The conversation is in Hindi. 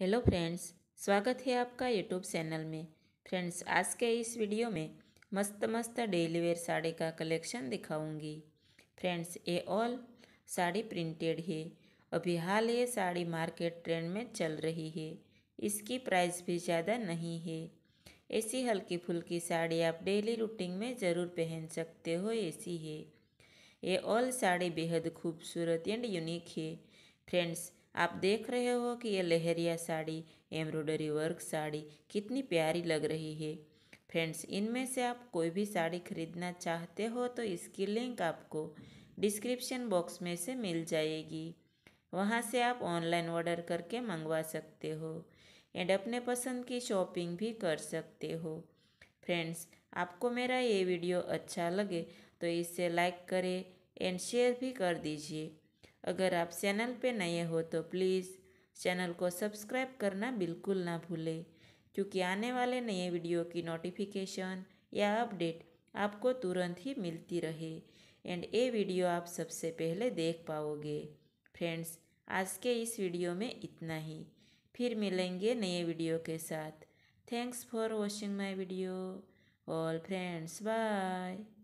हेलो फ्रेंड्स स्वागत है आपका यूट्यूब चैनल में फ्रेंड्स आज के इस वीडियो में मस्त मस्त डेली वेयर साड़ी का कलेक्शन दिखाऊंगी फ्रेंड्स ये ऑल साड़ी प्रिंटेड है अभी हाल ये साड़ी मार्केट ट्रेंड में चल रही है इसकी प्राइस भी ज़्यादा नहीं है ऐसी हल्की फुल्की साड़ी आप डेली रूटीन में ज़रूर पहन सकते हो ऐसी है ये ऑल साड़ी बेहद खूबसूरत एंड यूनिक है फ्रेंड्स आप देख रहे हो कि ये लहरिया साड़ी एम्ब्रॉयडरी वर्क साड़ी कितनी प्यारी लग रही है फ्रेंड्स इनमें से आप कोई भी साड़ी खरीदना चाहते हो तो इसकी लिंक आपको डिस्क्रिप्शन बॉक्स में से मिल जाएगी वहाँ से आप ऑनलाइन ऑर्डर करके मंगवा सकते हो एंड अपने पसंद की शॉपिंग भी कर सकते हो फ्रेंड्स आपको मेरा ये वीडियो अच्छा लगे तो इसे लाइक करें एंड शेयर भी कर दीजिए अगर आप चैनल पे नए हो तो प्लीज़ चैनल को सब्सक्राइब करना बिल्कुल ना भूलें क्योंकि आने वाले नए वीडियो की नोटिफिकेशन या अपडेट आपको तुरंत ही मिलती रहे एंड ये वीडियो आप सबसे पहले देख पाओगे फ्रेंड्स आज के इस वीडियो में इतना ही फिर मिलेंगे नए वीडियो के साथ thanks for watching my video all friends bye